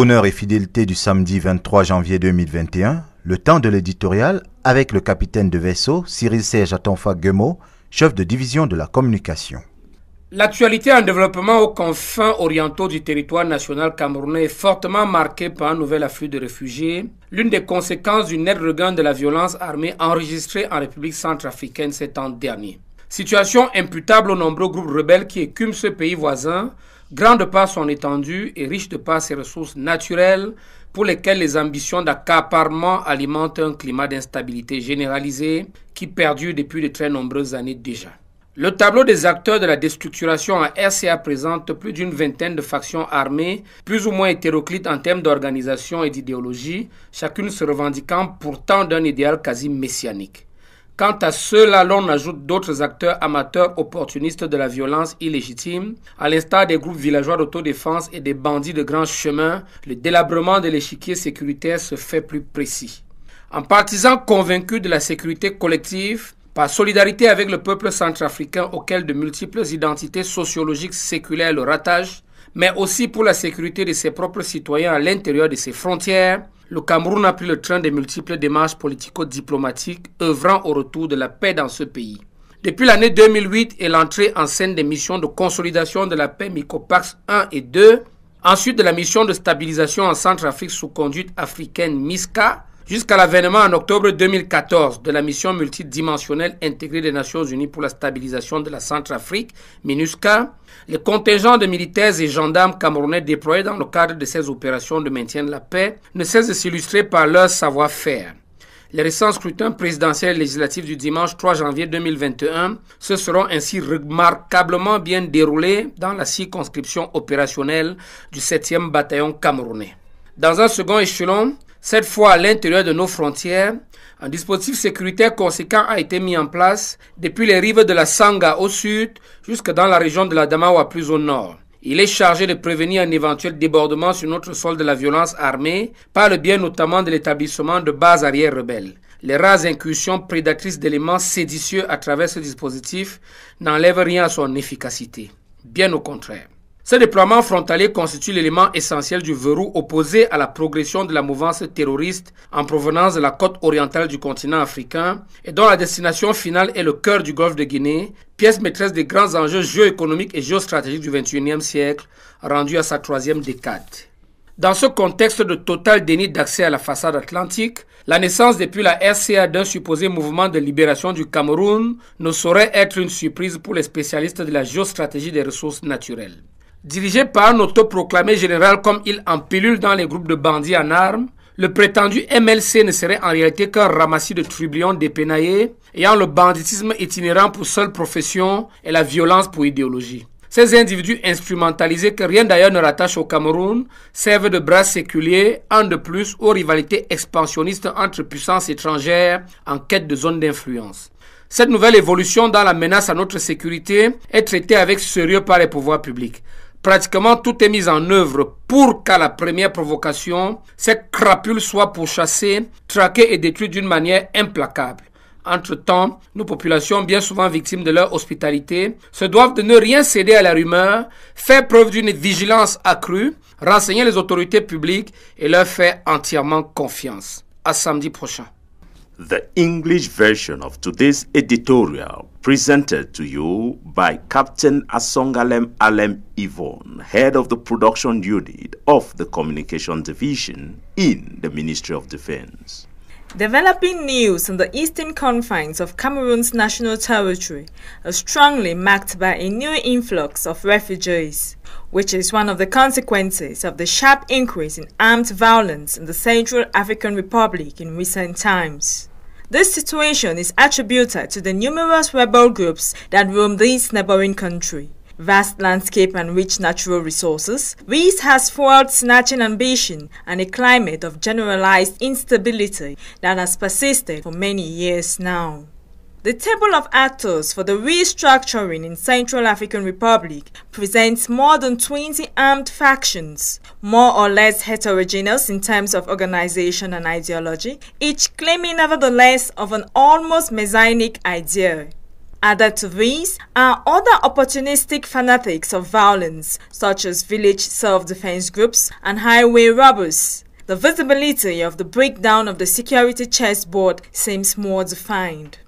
Honneur et fidélité du samedi 23 janvier 2021, le temps de l'éditorial avec le capitaine de vaisseau Cyril Serge Atonfa Guemo, chef de division de la communication. L'actualité en développement aux confins orientaux du territoire national camerounais est fortement marquée par un nouvel afflux de réfugiés, l'une des conséquences du net regain de la violence armée enregistrée en République centrafricaine cet an dernier. Situation imputable aux nombreux groupes rebelles qui écument ce pays voisin, Grande de sont son étendue et riche de par ses ressources naturelles, pour lesquelles les ambitions d'accaparement alimentent un climat d'instabilité généralisée qui perdure depuis de très nombreuses années déjà. Le tableau des acteurs de la déstructuration en RCA présente plus d'une vingtaine de factions armées, plus ou moins hétéroclites en termes d'organisation et d'idéologie, chacune se revendiquant pourtant d'un idéal quasi messianique. Quant à cela, l'on ajoute d'autres acteurs amateurs opportunistes de la violence illégitime, à l'instar des groupes villageois d'autodéfense et des bandits de grands chemins, le délabrement de l'échiquier sécuritaire se fait plus précis. En partisans convaincus de la sécurité collective, par solidarité avec le peuple centrafricain auquel de multiples identités sociologiques séculaires le rattachent, mais aussi pour la sécurité de ses propres citoyens à l'intérieur de ses frontières, le Cameroun a pris le train des multiples démarches politico-diplomatiques œuvrant au retour de la paix dans ce pays. Depuis l'année 2008 et l'entrée en scène des missions de consolidation de la paix Micopax 1 et 2, ensuite de la mission de stabilisation en Centrafrique sous conduite africaine MISCA, jusqu'à l'avènement en octobre 2014 de la mission multidimensionnelle intégrée des Nations Unies pour la stabilisation de la Centrafrique, MINUSCA, les contingents de militaires et gendarmes camerounais déployés dans le cadre de ces opérations de maintien de la paix ne cessent de s'illustrer par leur savoir-faire. Les récents scrutins présidentiels et législatifs du dimanche 3 janvier 2021 se seront ainsi remarquablement bien déroulés dans la circonscription opérationnelle du 7e bataillon camerounais. Dans un second échelon, cette fois à l'intérieur de nos frontières, un dispositif sécuritaire conséquent a été mis en place depuis les rives de la Sanga au sud jusque dans la région de la Damawa plus au nord. Il est chargé de prévenir un éventuel débordement sur notre sol de la violence armée par le bien notamment de l'établissement de bases arrière rebelles. Les rares incursions prédatrices d'éléments séditieux à travers ce dispositif n'enlèvent rien à son efficacité. Bien au contraire. Ce déploiement frontalier constitue l'élément essentiel du verrou opposé à la progression de la mouvance terroriste en provenance de la côte orientale du continent africain et dont la destination finale est le cœur du golfe de Guinée, pièce maîtresse des grands enjeux géoéconomiques et géostratégiques du XXIe siècle, rendu à sa troisième décade. Dans ce contexte de total déni d'accès à la façade atlantique, la naissance depuis la RCA d'un supposé mouvement de libération du Cameroun ne saurait être une surprise pour les spécialistes de la géostratégie des ressources naturelles. Dirigé par un autoproclamé général comme il en pilule dans les groupes de bandits en armes, le prétendu MLC ne serait en réalité qu'un ramassis de trublions dépénaillés, ayant le banditisme itinérant pour seule profession et la violence pour idéologie. Ces individus instrumentalisés que rien d'ailleurs ne rattache au Cameroun servent de bras séculiers, un de plus, aux rivalités expansionnistes entre puissances étrangères en quête de zones d'influence. Cette nouvelle évolution dans la menace à notre sécurité est traitée avec sérieux par les pouvoirs publics pratiquement tout est mis en œuvre pour qu'à la première provocation, ces crapules soit pourchassée, traquée et détruite d'une manière implacable. Entre-temps, nos populations, bien souvent victimes de leur hospitalité, se doivent de ne rien céder à la rumeur, faire preuve d'une vigilance accrue, renseigner les autorités publiques et leur faire entièrement confiance. À samedi prochain. The English version of today's editorial presented to you by Captain Asongalem Alem Yvonne, head of the production unit of the Communication Division in the Ministry of Defense. Developing news in the eastern confines of Cameroon's national territory are strongly marked by a new influx of refugees, which is one of the consequences of the sharp increase in armed violence in the Central African Republic in recent times. This situation is attributed to the numerous rebel groups that roam this neighboring country. Vast landscape and rich natural resources, this has fueled snatching ambition and a climate of generalized instability that has persisted for many years now. The table of actors for the restructuring in Central African Republic presents more than 20 armed factions, more or less heterogeneous in terms of organization and ideology, each claiming nevertheless of an almost messianic idea. Added to these are other opportunistic fanatics of violence, such as village self-defense groups and highway robbers. The visibility of the breakdown of the security chessboard seems more defined.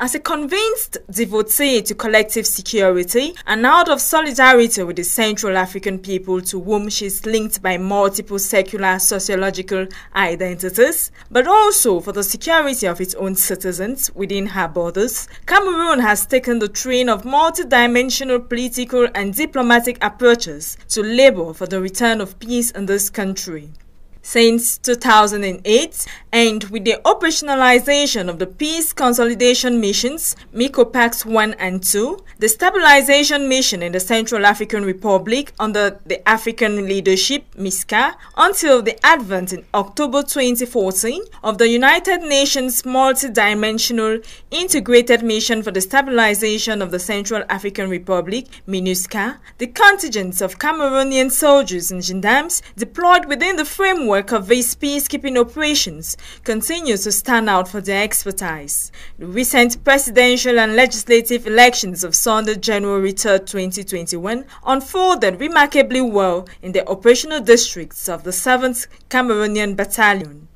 As a convinced devotee to collective security and out of solidarity with the Central African people to whom she is linked by multiple secular sociological identities, but also for the security of its own citizens within her borders, Cameroon has taken the train of multidimensional political and diplomatic approaches to labor for the return of peace in this country since 2008 and with the operationalization of the peace consolidation missions MICOPAX 1 and 2, the stabilization mission in the Central African Republic under the African leadership MISCA until the advent in October 2014 of the United Nations multidimensional integrated mission for the stabilization of the Central African Republic MINUSCA, the contingents of Cameroonian soldiers and gendarmes deployed within the framework work of these peacekeeping operations continues to stand out for their expertise. The recent presidential and legislative elections of Sunday, January 3, 2021 unfolded remarkably well in the operational districts of the 7th Cameroonian Battalion.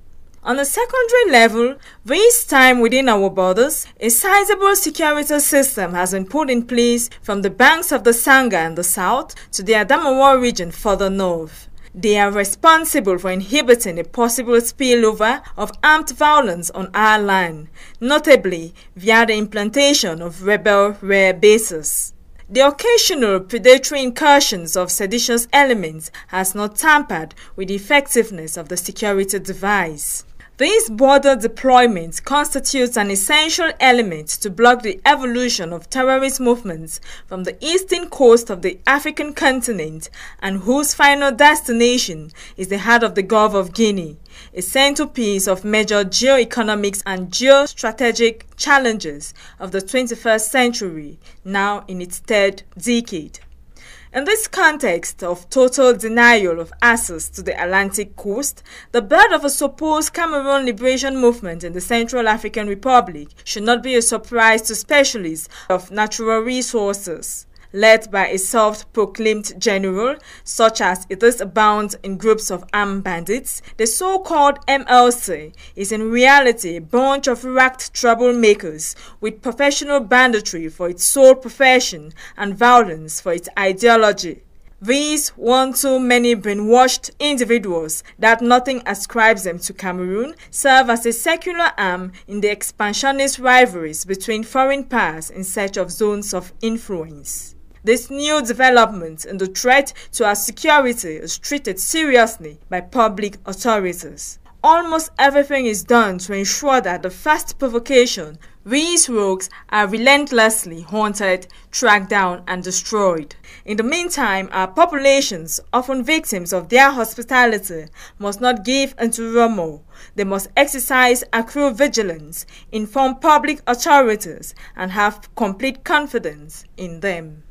On a secondary level, this time within our borders, a sizable security system has been put in place from the banks of the Sangha in the south to the Adamawa region further north. They are responsible for inhibiting a possible spillover of armed violence on our land, notably via the implantation of rebel rear bases. The occasional predatory incursions of seditious elements has not tampered with the effectiveness of the security device. These border deployments constitute an essential element to block the evolution of terrorist movements from the eastern coast of the African continent and whose final destination is the heart of the Gulf of Guinea, a centerpiece of major geoeconomics and geostrategic challenges of the 21st century, now in its third decade. In this context of total denial of access to the Atlantic coast, the birth of a supposed Cameroon liberation movement in the Central African Republic should not be a surprise to specialists of natural resources led by a self-proclaimed general, such as it is bound in groups of armed bandits, the so-called MLC is in reality a bunch of racked troublemakers with professional banditry for its sole profession and violence for its ideology. These one too many brainwashed individuals that nothing ascribes them to Cameroon serve as a secular arm in the expansionist rivalries between foreign powers in search of zones of influence. This new development and the threat to our security is treated seriously by public authorities. Almost everything is done to ensure that the first provocation, these rogues are relentlessly hunted, tracked down, and destroyed. In the meantime, our populations, often victims of their hospitality, must not give into rumor. They must exercise accrued vigilance, inform public authorities, and have complete confidence in them.